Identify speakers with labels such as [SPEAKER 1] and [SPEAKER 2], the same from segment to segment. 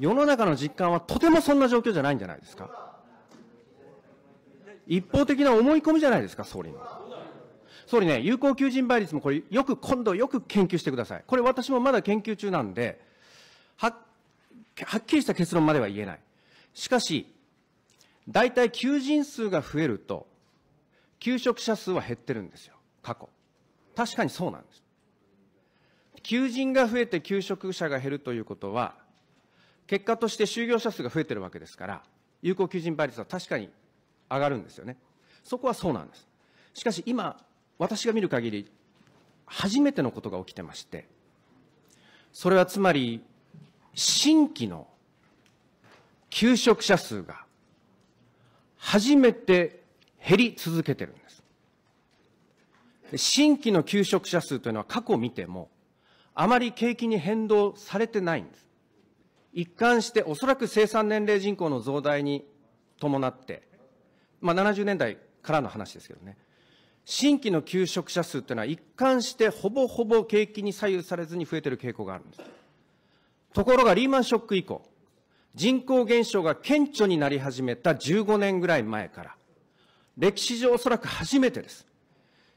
[SPEAKER 1] 世の中の実感はとてもそんな状況じゃないんじゃないですか。一方的な思い込みじゃないですか、総理の。総理ね、有効求人倍率もこれ、よく今度よく研究してください。これ私もまだ研究中なんで、ははっきりした結論までは言えない。しかし、大体求人数が増えると、求職者数は減ってるんですよ、過去。確かにそうなんです。求人が増えて求職者が減るということは、結果として就業者数が増えてるわけですから、有効求人倍率は確かに上がるんですよね。そこはそうなんです。しかし今、私が見る限り、初めてのことが起きてまして、それはつまり、新規の求職者数が初めて減り続けてるんです。新規の求職者数というのは過去を見ても、あまり景気に変動されてないんです。一貫しておそらく生産年齢人口の増大に伴って、まあ、70年代からの話ですけどね、新規の求職者数というのは一貫してほぼほぼ景気に左右されずに増えている傾向があるんです。ところがリーマンショック以降、人口減少が顕著になり始めた15年ぐらい前から、歴史上おそらく初めてです。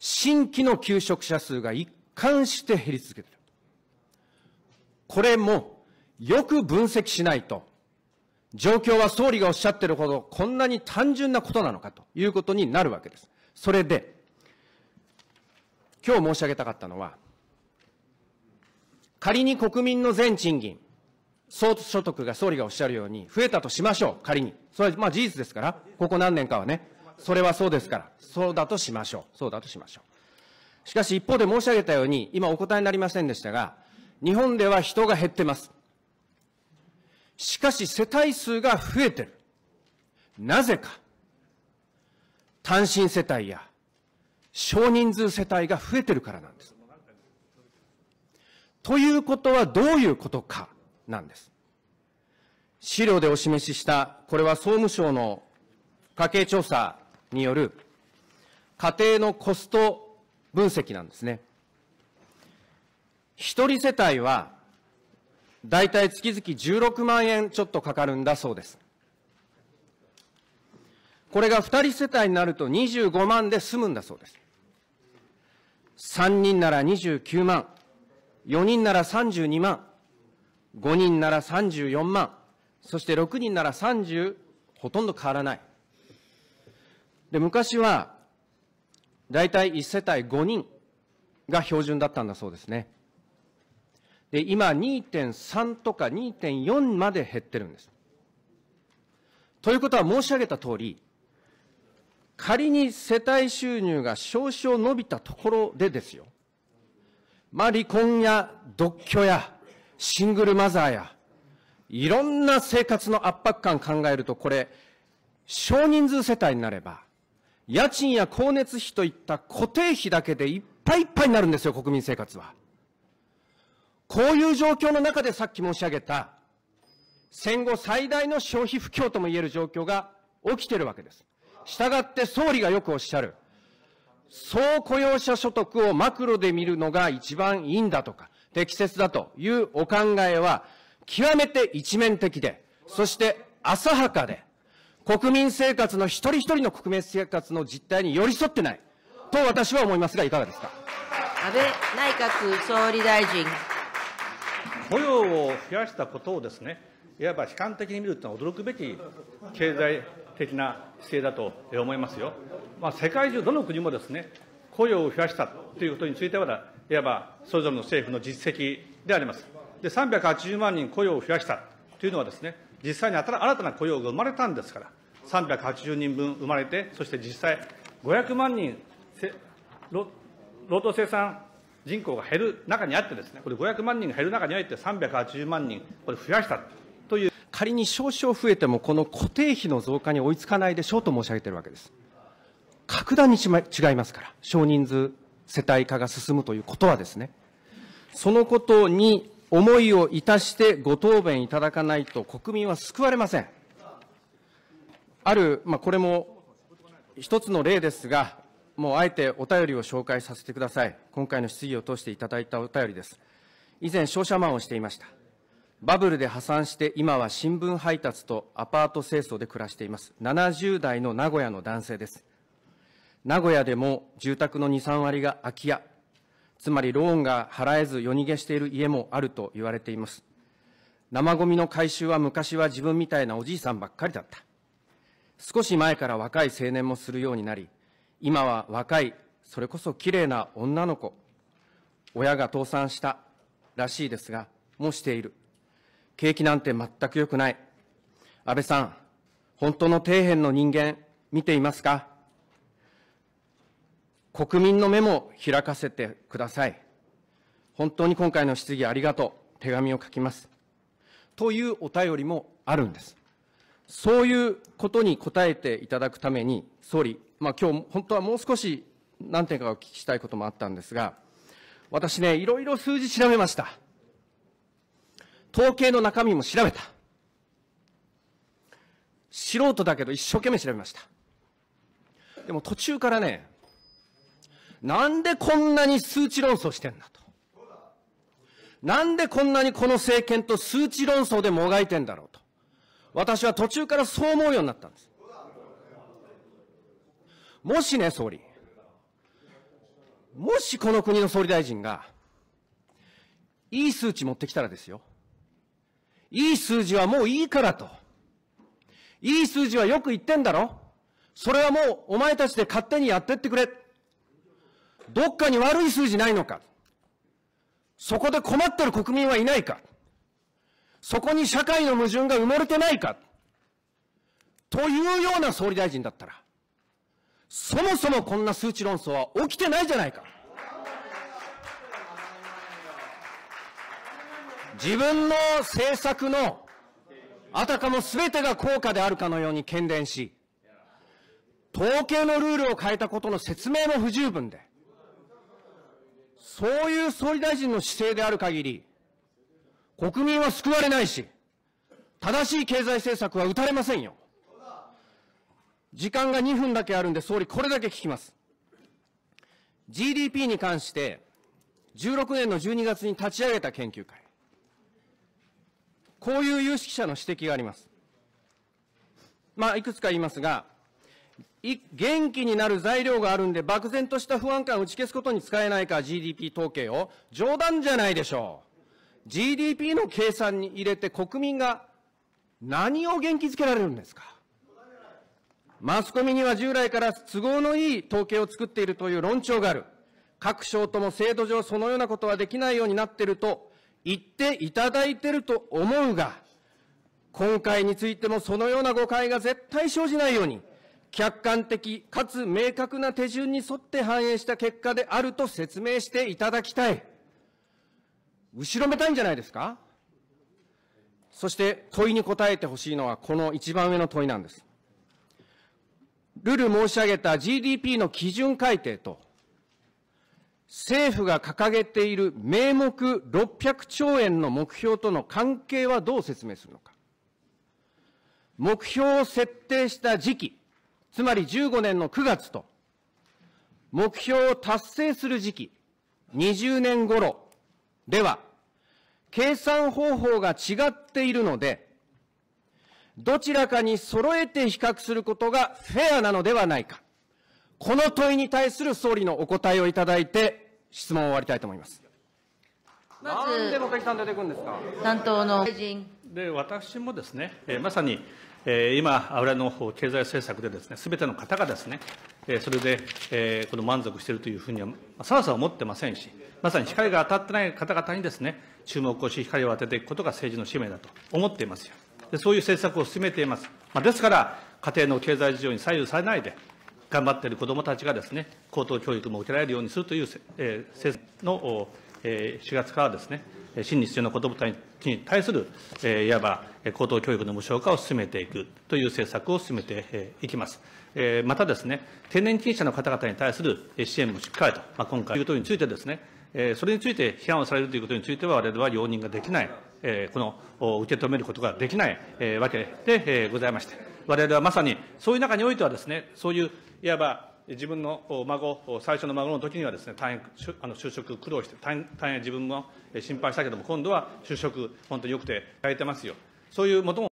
[SPEAKER 1] 新規の求職者数が一貫して減り続けている。これもよく分析しないと、状況は総理がおっしゃってるほど、こんなに単純なことなのかということになるわけです。それで、今日申し上げたかったのは、仮に国民の全賃金、総所得が総理がおっしゃるように増えたとしましょう、仮に。それはまあ事実ですから、ここ何年かはね、それはそうですから、そうだとしましょう、そうだとしましょう。しかし一方で申し上げたように、今お答えになりませんでしたが、日本では人が減ってます。しかし世帯数が増えてる。なぜか。単身世帯や少人数世帯が増えてるからなんです。ということはどういうことかなんです。資料でお示しした、これは総務省の家計調査による家庭のコスト分析なんですね。一人世帯は大体月々16万円ちょっとかかるんだそうです。これが2人世帯になると25万で済むんだそうです。3人なら29万、4人なら32万、5人なら34万、そして6人なら30、ほとんど変わらない。で、昔は、だいたい1世帯5人が標準だったんだそうですね。で、今2.3とか2.4まで減ってるんです。ということは申し上げた通り、仮に世帯収入が少々伸びたところでですよ。まあ離婚や独居やシングルマザーや、いろんな生活の圧迫感考えるとこれ、少人数世帯になれば、家賃や光熱費といった固定費だけでいっぱいいっぱいになるんですよ、国民生活は。こういう状況の中でさっき申し上げた、戦後最大の消費不況とも言える状況が起きているわけです。したがって総理がよくおっしゃる、総雇用者所得をマクロで見るのが一番いいんだとか、適切だというお考えは、極めて一面的で、そして浅はかで、国民生活の一人一人の国民生活の実態に寄り添ってない、と私は思いますが、いかがですか。
[SPEAKER 2] 安倍内閣総理大臣。雇用を増やしたことをですね、いわば悲観的に見るというのは驚くべき経済的な姿勢だと思いますよ。まあ、世界中どの国もですね、雇用を増やしたということについては、いわばそれぞれの政府の実績であります。で、380万人雇用を増やしたというのはですね、実際に新たな雇用が生まれたんですから、380人分生まれて、そして実際500万人、労働生産人口が減る中にあってですね、これ500万人が減る中にあって380万人、これ増やしたとい
[SPEAKER 1] う。仮に少々増えても、この固定費の増加に追いつかないでしょうと申し上げているわけです。格段に違いますから、少人数世帯化が進むということはですね、そのことに思いをいたしてご答弁いただかないと国民は救われません。ある、まあ、これも一つの例ですが、もうあえてお便りを紹介させてください。今回の質疑を通していただいたお便りです。以前、商社マンをしていました。バブルで破産して、今は新聞配達とアパート清掃で暮らしています。70代の名古屋の男性です。名古屋でも住宅の2、3割が空き家、つまりローンが払えず夜逃げしている家もあると言われています。生ゴミの回収は昔は自分みたいなおじいさんばっかりだった。少し前から若い青年もするようになり、今は若い、それこそ綺麗な女の子、親が倒産したらしいですが、もしている。景気なんて全く良くない。安倍さん、本当の底辺の人間、見ていますか国民の目も開かせてください。本当に今回の質疑ありがとう。手紙を書きます。というお便りもあるんです。そういうことに答えていただくために、総理、まあ、今日本当はもう少し何点かお聞きしたいこともあったんですが、私ね、いろいろ数字調べました。統計の中身も調べた。素人だけど一生懸命調べました。でも途中からね、なんでこんなに数値論争してんだと。なんでこんなにこの政権と数値論争でもがいてんだろうと。私は途中からそう思うようになったんです。もしね、総理、もしこの国の総理大臣が、いい数値持ってきたらですよ。いい数字はもういいからと。いい数字はよく言ってんだろそれはもうお前たちで勝手にやってってくれ。どっかに悪い数字ないのかそこで困ってる国民はいないかそこに社会の矛盾が埋もれてないかというような総理大臣だったら、そもそもこんな数値論争は起きてないじゃないか。自分の政策のあたかも全てが効果であるかのように喧伝し、統計のルールを変えたことの説明も不十分で、そういう総理大臣の姿勢である限り、国民は救われないし、正しい経済政策は打たれませんよ。時間が2分だけあるんで、総理、これだけ聞きます。GDP に関して、16年の12月に立ち上げた研究会。こういう有識者の指摘があります。まあ、いくつか言いますが、元気になる材料があるんで、漠然とした不安感を打ち消すことに使えないか、GDP 統計を。冗談じゃないでしょう。GDP の計算に入れて国民が何を元気づけられるんですか。マスコミには従来から都合のいい統計を作っているという論調がある。各省とも制度上そのようなことはできないようになっていると言っていただいていると思うが、今回についてもそのような誤解が絶対生じないように、客観的かつ明確な手順に沿って反映した結果であると説明していただきたい。後ろめたいんじゃないですかそして問いに答えてほしいのはこの一番上の問いなんです。ルル申し上げた GDP の基準改定と、政府が掲げている名目600兆円の目標との関係はどう説明するのか。目標を設定した時期、つまり15年の9月と、目標を達成する時期、20年頃では、計算方法が違っているので、どちらかに揃えて比較することがフェアなのではないか。この問いに対する総理のお答えをいただいて、質問を終わりたいと思います。まず、で茂木さん出てくんですか担当の大臣。
[SPEAKER 2] で、私もですね、えー、まさに、えー、今、あわれの経済政策でですね、すべての方がですね、えー、それで、えー、この満足しているというふうには、さらさら思ってませんし、まさに光が当たってない方々にですね、注目をし、光を当てていくことが政治の使命だと思っていますよ。そういう政策を進めています。まあ、ですから、家庭の経済事情に左右されないで、頑張っている子どもたちがですね、高等教育も受けられるようにするという、えー、政策の、えー、4月からですね、真に必要な子どもたちに対する、えー、いわば高等教育の無償化を進めていくという政策を進めていきます。えー、またですね、定年金者の方々に対する支援もしっかりと、まあ、今回ということについてですね、それについて批判をされるということについては、われわれは容認ができない、この受け止めることができないわけでございまして、われわれはまさに、そういう中においてはですね、そういう、いわば自分の孫、最初の孫の時にはですね、大変あの就職苦労して、大変自分も心配したけども、今度は就職、本当によくて、変えてますよ。そういうもとも